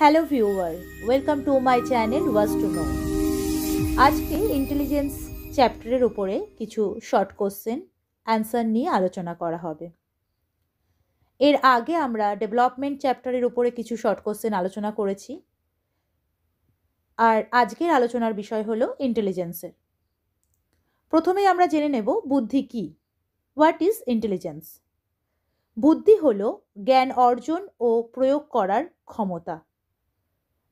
hello viewer welcome to my channel was to know আজকে intelligence চ্যাপ্টারের উপরে কিছু শর্ট কোশ্চেন অ্যান্সার নিয়ে আলোচনা করা হবে এর আগে আমরা ডেভেলপমেন্ট চ্যাপ্টারের উপরে কিছু শর্ট কোশ্চেন আলোচনা করেছি আর আজকের আলোচনার বিষয় হলো ইন্টেলিজেন্সের প্রথমেই আমরা জেনে নেব বুদ্ধি কি হোয়াট ইজ ইন্টেলিজেন্স বুদ্ধি হলো জ্ঞান অর্জন ও প্রয়োগ করার ক্ষমতা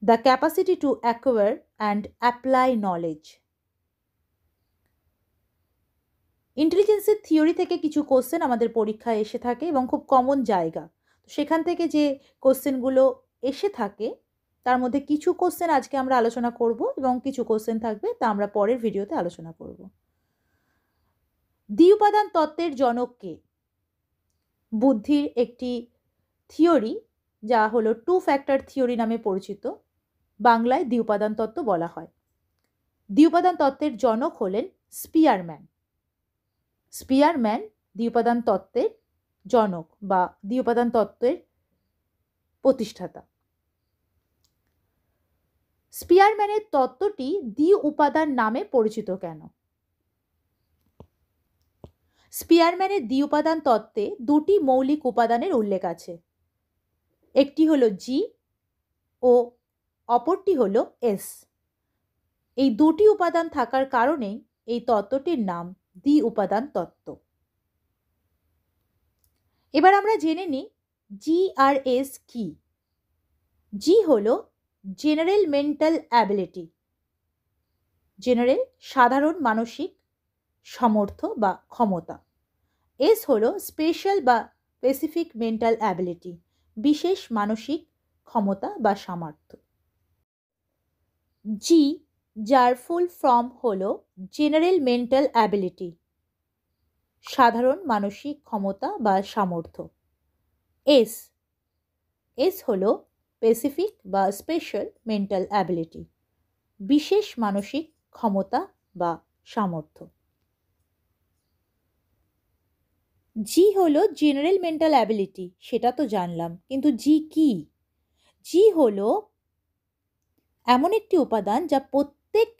the capacity to acquire and apply knowledge ইন্টেলিজেন্সের থিওরি থেকে কিছু কোশ্চেন আমাদের পরীক্ষায় এসে থাকে এবং খুব কমন জায়গা তো সেখান থেকে যে কোশ্চেনগুলো এসে থাকে তার মধ্যে কিছু কোশ্চেন আজকে আমরা আলোচনা করব এবং কিছু কোশ্চেন থাকবে তা আমরা পরের ভিডিওতে আলোচনা করব উপাদান তত্ত্বের জনককে বুদ্ধির একটি থিওরি যা হলো টু ফ্যাক্টর থিওরি নামে পরিচিত বাংলায় দ্বিউপাদান তত্ত্ব বলা হয় দ্বিউপাদান তত্ত্বের জনক হলেন স্পিয়ারম্যান স্পিয়ারম্যান দ্বিউপাদান তত্ত্বের জনক বা দ্বিউপাদান তত্ত্বের প্রতিষ্ঠাতা স্পিয়ারম্যানের তত্ত্বটি দ্বি উপাদান নামে পরিচিত কেন স্পিয়ারম্যানের দ্বি উপাদান তত্ত্বে দুটি মৌলিক উপাদানের উল্লেখ আছে একটি হলো জি ও অপরটি হল এস এই দুটি উপাদান থাকার কারণেই এই তত্ত্বটির নাম দ্বি উপাদান তত্ত্ব এবার আমরা জেনে নিই জি আর এস কি জি হল জেনারেল মেন্টাল অ্যাবিলিটি জেনারেল সাধারণ মানসিক সমর্থ বা ক্ষমতা এস হলো স্পেশাল বা স্পেসিফিক মেন্টাল অ্যাবিলিটি বিশেষ মানসিক ক্ষমতা বা সামর্থ্য জি যার ফুল ফর্ম হল জেনারেল মেন্টাল অ্যাবিলিটি সাধারণ মানসিক ক্ষমতা বা সামর্থ্য এস এস হল স্পেসিফিক বা স্পেশাল মেন্টাল অ্যাবিলিটি বিশেষ মানসিক ক্ষমতা বা সামর্থ্য জি হলো জেনারেল মেন্টাল অ্যাবিলিটি সেটা তো জানলাম কিন্তু জি কি জি হলো এমন একটি উপাদান যা প্রত্যেক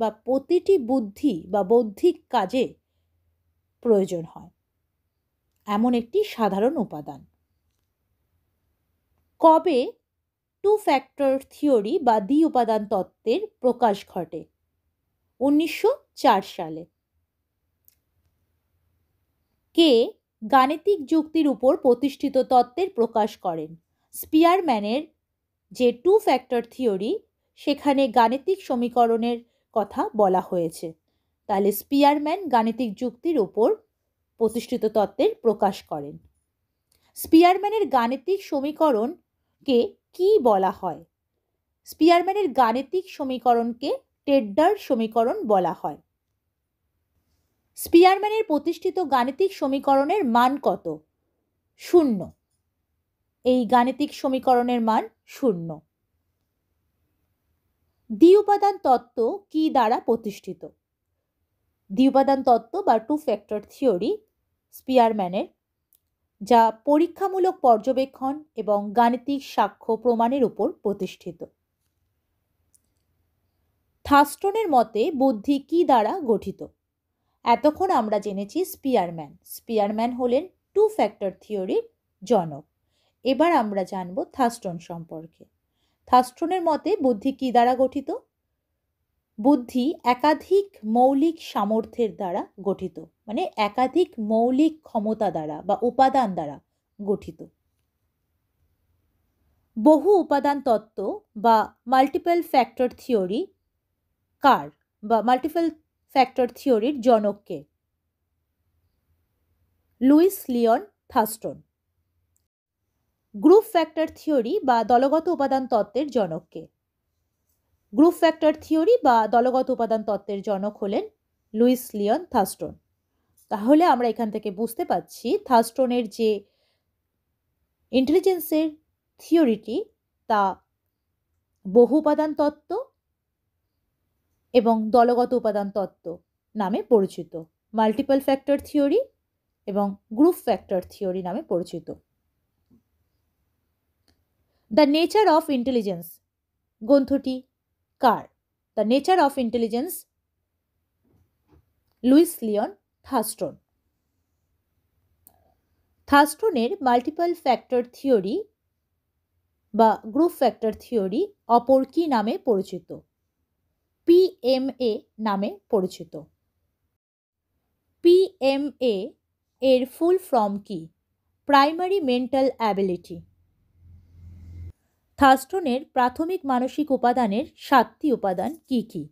বা প্রতিটি বুদ্ধি বা বৌদ্ধিক কাজে প্রয়োজন হয় এমন একটি সাধারণ উপাদান কবে টু ফ্যাক্টর থিওরি বা দ্বি উপাদান তত্ত্বের প্রকাশ ঘটে উনিশশো সালে কে গাণিতিক যুক্তির উপর প্রতিষ্ঠিত তত্ত্বের প্রকাশ করেন স্পিয়ারম্যানের যে টু ফ্যাক্টর থিওরি সেখানে গাণিতিক সমীকরণের কথা বলা হয়েছে তাহলে স্পিয়ারম্যান গাণিতিক যুক্তির ওপর প্রতিষ্ঠিত তত্ত্বের প্রকাশ করেন স্পিয়ারম্যানের গাণিতিক সমীকরণকে কি বলা হয় স্পিয়ারম্যানের গাণিতিক সমীকরণকে টেড্ডার সমীকরণ বলা হয় স্পিয়ারম্যানের প্রতিষ্ঠিত গাণিতিক সমীকরণের মান কত শূন্য এই গাণিতিক সমীকরণের মান শূন্য উপাদান তত্ত্ব কি দ্বারা প্রতিষ্ঠিত উপাদান তত্ত্ব বা টু ফ্যাক্টর থিওরি স্পিয়ারম্যানের যা পরীক্ষামূলক পর্যবেক্ষণ এবং গাণিতিক সাক্ষ্য প্রমাণের উপর প্রতিষ্ঠিত থাস্টনের মতে বুদ্ধি কি দ্বারা গঠিত এতক্ষণ আমরা জেনেছি স্পিয়ারম্যান স্পিয়ারম্যান হলেন টু ফ্যাক্টর থিওরির জনক এবার আমরা জানব থাস্টন সম্পর্কে থাস্ট্রনের মতে বুদ্ধি কী দ্বারা গঠিত বুদ্ধি একাধিক মৌলিক সামর্থ্যের দ্বারা গঠিত মানে একাধিক মৌলিক ক্ষমতা দ্বারা বা উপাদান দ্বারা গঠিত বহু উপাদান তত্ত্ব বা মাল্টিপল ফ্যাক্টর থিওরি কার বা মাল্টিপল ফ্যাক্টর থিওরির জনককে Louis Leon Thurstone group factor theory বা দলগত উপাদান তত্ত্বের জনককে গ্রুপ ফ্যাক্টর থিওরি বা দলগত উপাদান তত্ত্বের জনক হলেন লুইস লিয়ন থাস্টন তাহলে আমরা এখান থেকে বুঝতে পাচ্ছি থাস্টনের যে ইন্টেলিজেন্সের থিওরিটি তা বহু উপাদান তত্ত্ব এবং দলগত উপাদান তত্ত্ব নামে পরিচিত মাল্টিপল ফ্যাক্টর থিওরি এবং গ্রুপ ফ্যাক্টর থিওরি নামে পরিচিত দ্য নেচার অফ ইন্টেলিজেন্স গ্রন্থটি কার the nature of intelligence Louis Leon Thurstone থাস্টনের মাল্টিপল ফ্যাক্টর থিওরি বা গ্রুপ ফ্যাক্টর থিওরি অপর কি নামে পরিচিত পিএমএ নামে পরিচিত পিএমএ এর ফুল ফর্ম কি প্রাইমারি মেন্টাল অ্যাবিলিটি থাস্টনের প্রাথমিক মানসিক উপাদানের সাতটি উপাদান কি কি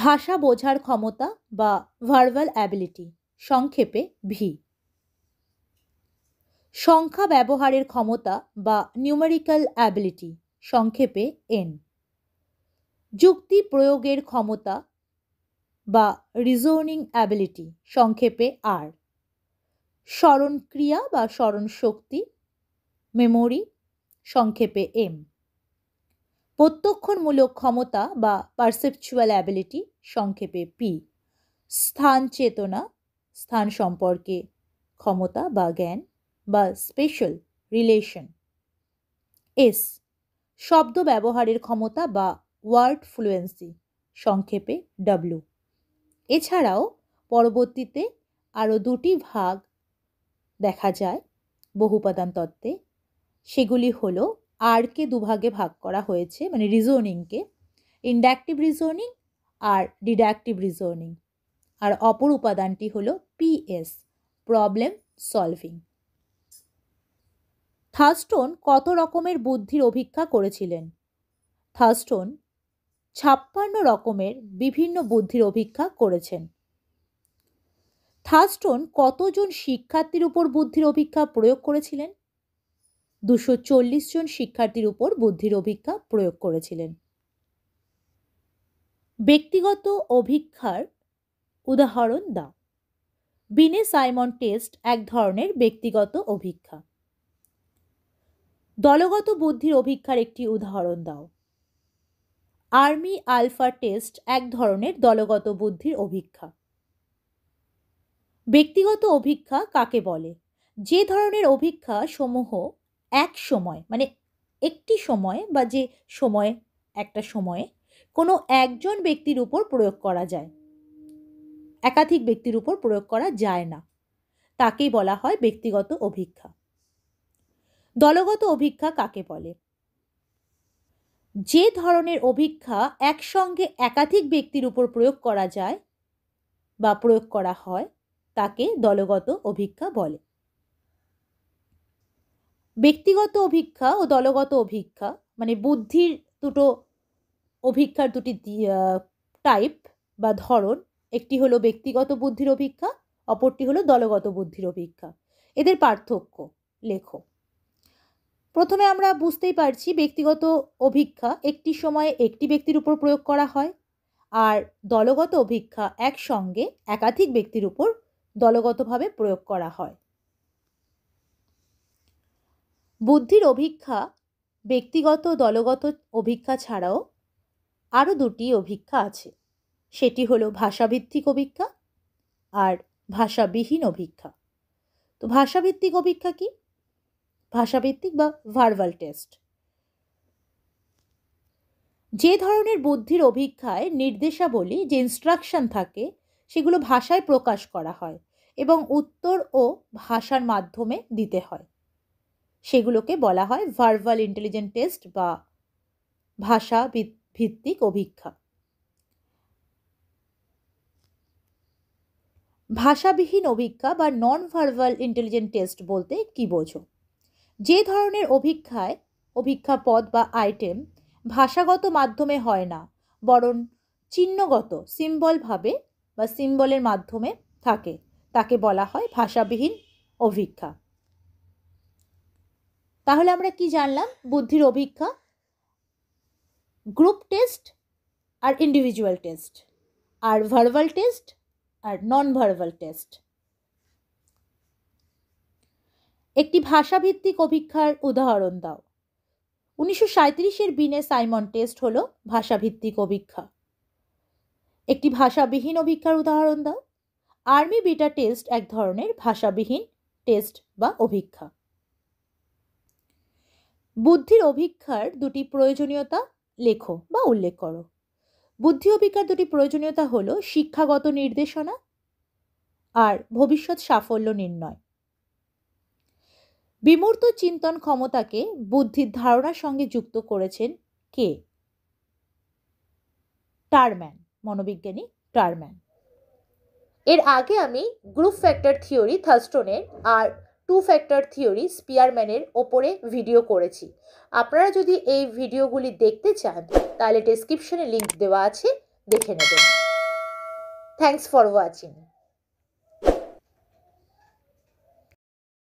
ভাষা বোঝার ক্ষমতা বা ভার্বাল অ্যাবিলিটি সংক্ষেপে ভি সংখ্যা ব্যবহারের ক্ষমতা বা নিউমেরিক্যাল অ্যাবিলিটি সংক্ষেপে এন যুক্তি প্রয়োগের ক্ষমতা বা রিজোনিং অ্যাবিলিটি সংক্ষেপে আর স্মরণক্রিয়া বা স্মরণশক্তি মেমোরি সংক্ষেপে এম প্রত্যক্ষণমূলক ক্ষমতা বা পারসেপচুয়াল অ্যাবিলিটি সংক্ষেপে পি স্থান চেতনা স্থান সম্পর্কে ক্ষমতা বা জ্ঞান বা স্পেশাল রিলেশন এস শব্দ ব্যবহারের ক্ষমতা বা ওয়ার্ড ফ্লুয়েন্সি সংক্ষেপে ডাব্লু এছাড়াও পরবর্তীতে আরও দুটি ভাগ দেখা যায় বহুপাদান তত্ত্বে সেগুলি হলো আরকে দুভাগে ভাগ করা হয়েছে মানে রিজনিংকে ইন্ডাকটিভ রিজনিং আর ডিডাকটিভ রিজনিং আর অপর উপাদানটি হলো পিএস প্রবলেম সলভিং থাস্টোন কত রকমের বুদ্ধির অভিক্ষা করেছিলেন থাস্টোন ছাপ্পান্ন রকমের বিভিন্ন বুদ্ধির অভিক্ষা করেছেন থাস্টোন কতজন শিক্ষার্থীর উপর বুদ্ধির অভিক্ষা প্রয়োগ করেছিলেন দুশো চল্লিশ জন শিক্ষার্থীর উপর বুদ্ধির অভিজ্ঞা প্রয়োগ করেছিলেন ব্যক্তিগত অভিক্ষার উদাহরণ দাও বিনে সাইমন টেস্ট এক ধরনের ব্যক্তিগত অভিক্ষা দলগত বুদ্ধির অভিক্ষার একটি উদাহরণ দাও আর্মি আলফা টেস্ট এক ধরনের দলগত বুদ্ধির অভিক্ষা ব্যক্তিগত অভিক্ষা কাকে বলে যে ধরনের অভিক্ষা সমূহ এক সময় মানে একটি সময় বা যে সময়ে একটা সময়ে কোনো একজন ব্যক্তির উপর প্রয়োগ করা যায় একাধিক ব্যক্তির উপর প্রয়োগ করা যায় না তাকেই বলা হয় ব্যক্তিগত অভিক্ষা দলগত অভিক্ষা কাকে বলে যে ধরনের অভিক্ষা একসঙ্গে একাধিক ব্যক্তির উপর প্রয়োগ করা যায় বা প্রয়োগ করা হয় তাকে দলগত অভিক্ষা বলে ব্যক্তিগত অভিক্ষা ও দলগত অভিক্ষা মানে বুদ্ধির দুটো অভিক্ষার দুটি টাইপ বা ধরন একটি হলো ব্যক্তিগত বুদ্ধির অভিক্ষা অপরটি হলো দলগত বুদ্ধির অভিক্ষা এদের পার্থক্য লেখ প্রথমে আমরা বুঝতেই পারছি ব্যক্তিগত অভিক্ষা একটি সময়ে একটি ব্যক্তির উপর প্রয়োগ করা হয় আর দলগত অভিক্ষা একসঙ্গে একাধিক ব্যক্তির উপর দলগতভাবে প্রয়োগ করা হয় বুদ্ধির অভিক্ষা ব্যক্তিগত দলগত অভিক্ষা ছাড়াও আরও দুটি অভিক্ষা আছে সেটি হলো ভাষাভিত্তিক অভিক্ষা আর ভাষাবিহীন অভিক্ষা তো ভাষাভিত্তিক অভিক্ষা কি ভাষাভিত্তিক বা ভার্বাল টেস্ট যে ধরনের বুদ্ধির অভিক্ষায় নির্দেশাবলী যে ইনস্ট্রাকশন থাকে সেগুলো ভাষায় প্রকাশ করা হয় এবং উত্তর ও ভাষার মাধ্যমে দিতে হয় সেগুলোকে বলা হয় ভার্বাল ইন্টেলিজেন্ট টেস্ট বা ভাষা ভিত্তিক অভিক্ষা ভাষাবিহীন অভিজ্ঞা বা নন ভার্বাল ইন্টেলিজেন্ট টেস্ট বলতে কি বোঝো যে ধরনের অভিক্ষায় অভিক্ষা পদ বা আইটেম ভাষাগত মাধ্যমে হয় না বরং চিহ্নগত সিম্বলভাবে বা সিম্বলের মাধ্যমে থাকে তাকে বলা হয় ভাষাবিহীন অভিক্ষা তাহলে আমরা কি জানলাম বুদ্ধির অভিজ্ঞা গ্রুপ টেস্ট আর ইন্ডিভিজুয়াল টেস্ট আর ভার্বাল টেস্ট আর নন ভার্বাল টেস্ট একটি ভাষাভিত্তিক অভিক্ষার উদাহরণ দাও উনিশশো সাঁত্রিশের বিনে সাইমন টেস্ট হল ভাষাভিত্তিক অভিক্ষা একটি ভাষাবিহীন অভিক্ষার উদাহরণ দাও আর্মি বিটা টেস্ট এক ধরনের ভাষাবিহীন টেস্ট বা অভিক্ষা বুদ্ধির অভিক্ষার দুটি প্রয়োজনীয়তা লেখো বা উল্লেখ করো বুদ্ধি অভিক্ষার দুটি প্রয়োজনীয়তা হল শিক্ষাগত নির্দেশনা আর ভবিষ্যৎ সাফল্য নির্ণয় বিমূর্ত চিন্তন ক্ষমতাকে বুদ্ধির ধারণার সঙ্গে যুক্ত করেছেন কে টারম্যান মনোবিজ্ঞানী টারম্যান এর আগে আমি গ্রুপ ফ্যাক্টর থিওরি থাস্টনের আর টু ফ্যাক্টর থিওরি স্পিয়ারম্যানের ওপরে ভিডিও করেছি আপনারা যদি এই ভিডিওগুলি দেখতে চান তাহলে ডেসক্রিপশনে লিঙ্ক দেওয়া আছে দেখে নেবেন থ্যাংকস ফর ওয়াচিং